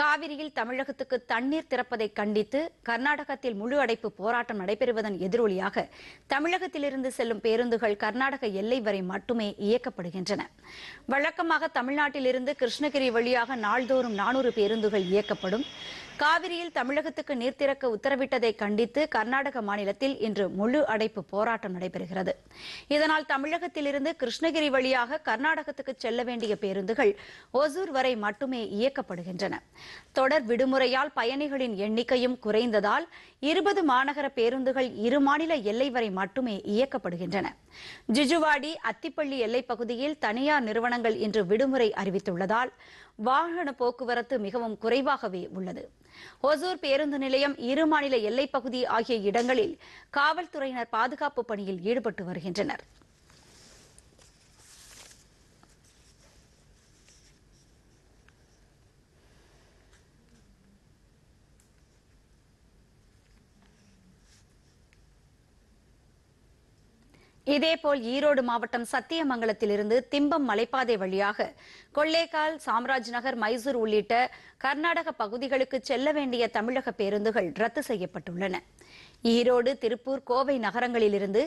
காவிரியில் தமிழகத்துக்கு தண்ணீர் திறப்பதை கண்டித்து கர்நாடகத்தில் முழு அடைப்பு போராட்டம் நடைபெறுவதன் எதிரொலியாக தமிழகத்திலிருந்து செல்லும் பேருந்துகள் கர்நாடக எல்லை வரை மட்டுமே இயக்கப்படுகின்றன வழக்கமாக தமிழ்நாட்டிலிருந்து கிருஷ்ணகிரி வழியாக நாள்தோறும் நானூறு பேருந்துகள் இயக்கப்படும் காவிரியில் தமிழகத்துக்கு நீர் திறக்க உத்தரவிட்டதை கண்டித்து கர்நாடக மாநிலத்தில் இன்று முழு அடைப்பு போராட்டம் நடைபெறுகிறது இதனால் தமிழகத்திலிருந்து கிருஷ்ணகிரி வழியாக கர்நாடகத்துக்கு செல்ல வேண்டிய பேருந்துகள் ஒசூர் வரை மட்டுமே இயக்கப்படுகின்றன தொடர் விடுமுறையால் பயணிகளின் எண்ணிக்கையும் குறைந்ததால் இருபது மாநகர பேருந்துகள் இரு மாநில எல்லை வரை மட்டுமே இயக்கப்படுகின்றன ஜிஜுவாடி அத்திப்பள்ளி எல்லைப் பகுதியில் தனியார் நிறுவனங்கள் இன்று விடுமுறை அறிவித்துள்ளதால் வாகன போக்குவரத்து மிகவும் குறைவாகவே உள்ளது ஒசூர் பேருந்து நிலையம் இரு மாநில எல்லைப்பகுதி ஆகிய இடங்களில் காவல்துறையினர் பாதுகாப்பு பணியில் ஈடுபட்டு வருகின்றனர் இதேபோல் ஈரோடு மாவட்டம் சத்தியமங்கலத்திலிருந்து திம்பம் மலைப்பாதை வழியாக கொள்ளேகால் சாம்ராஜ் நகர் மைசூர் உள்ளிட்ட கர்நாடக பகுதிகளுக்கு செல்ல வேண்டிய தமிழக பேருந்துகள் ரத்து செய்யப்பட்டுள்ளன ஈரோடு திருப்பூர் கோவை நகரங்களிலிருந்து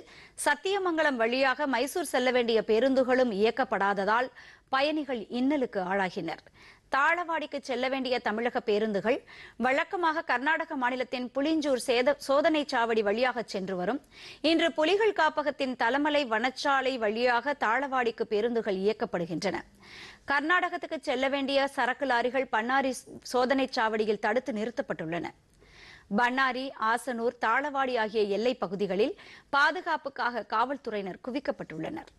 சத்தியமங்கலம் வழியாக மைசூர் செல்ல வேண்டிய பேருந்துகளும் இயக்கப்படாததால் பயணிகள் இன்னலுக்கு ஆளாகினர் தாளவாடிக்கு செல்ல வேண்டிய தமிழக பேருந்துகள் வழக்கமாக கர்நாடக மாநிலத்தின் புளிஞ்சூர் சோதனை சாவடி வழியாக சென்று வரும் இன்று புலிகள் காப்பகத்தின் தலைமலை வனச்சாலை வழியாக தாளவாடிக்கு பேருந்துகள் இயக்கப்படுகின்றன கர்நாடகத்துக்கு செல்ல வேண்டிய சரக்கு லாரிகள் பன்னாரி சோதனை சாவடியில் தடுத்து நிறுத்தப்பட்டுள்ளன பன்னாரி ஆசனூர் தாளவாடி ஆகிய எல்லைப் பகுதிகளில் பாதுகாப்புக்காக காவல்துறையினர் குவிக்கப்பட்டுள்ளனா்